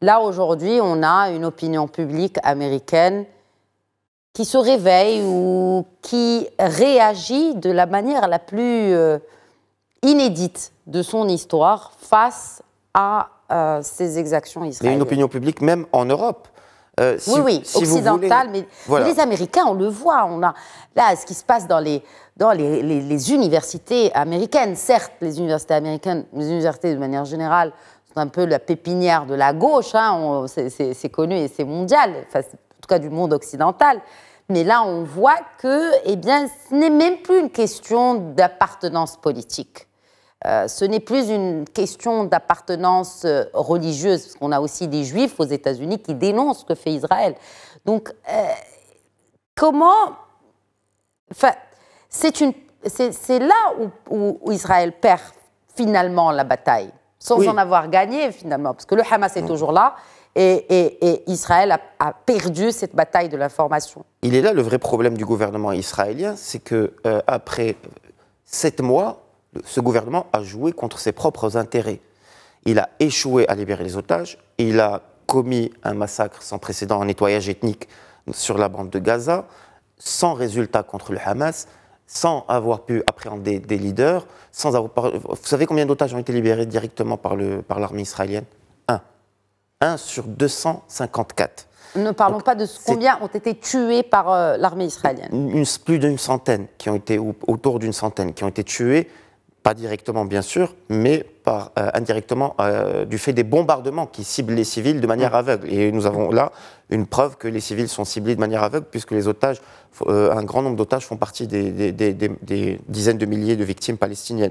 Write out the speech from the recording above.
Là, aujourd'hui, on a une opinion publique américaine qui se réveille ou qui réagit de la manière la plus euh, inédite de son histoire face à euh, ces exactions israéliennes. Et une opinion publique même en Europe. Euh, oui, occidentale, mais, les Américains, on le voit, on a là ce qui se passe dans les, les universités américaines. Certes, les universités américaines, les universités de manière générale, c'est un peu la pépinière de la gauche, hein. c'est connu et c'est mondial, en tout cas du monde occidental. Mais là, on voit que eh bien, ce n'est même plus une question d'appartenance politique. Euh, ce n'est plus une question d'appartenance euh, religieuse, parce qu'on a aussi des juifs aux États-Unis qui dénoncent ce que fait Israël. Donc, euh, comment. Enfin, c'est une... là où, où Israël perd finalement la bataille sans en avoir gagné finalement, parce que le Hamas est toujours là. Et, Israël a, perdu cette bataille de l'information. Il est là le vrai problème du gouvernement israélien, c'est que euh, après sept mois, ce gouvernement a joué contre ses propres intérêts. Il a échoué à libérer les otages, il a commis un massacre sans précédent, un nettoyage ethnique sur la bande de Gaza, sans résultat contre le Hamas sans avoir pu appréhender des leaders, sans Vous savez combien d'otages ont été libérés directement par l'armée par israélienne Un. Un sur 254. Ne parlons pas de combien ont été tués par euh, l'armée israélienne. plus d'une centaine, qui ont été, autour d'une centaine, qui ont été tués pas directement bien sûr, mais par, euh, indirectement euh, du fait des bombardements qui ciblent les civils de manière mm. aveugle. Et nous avons là une preuve que les civils sont ciblés de manière aveugle, puisque les otages, euh, un grand nombre d'otages font partie des, dizaines de milliers de victimes palestiniennes.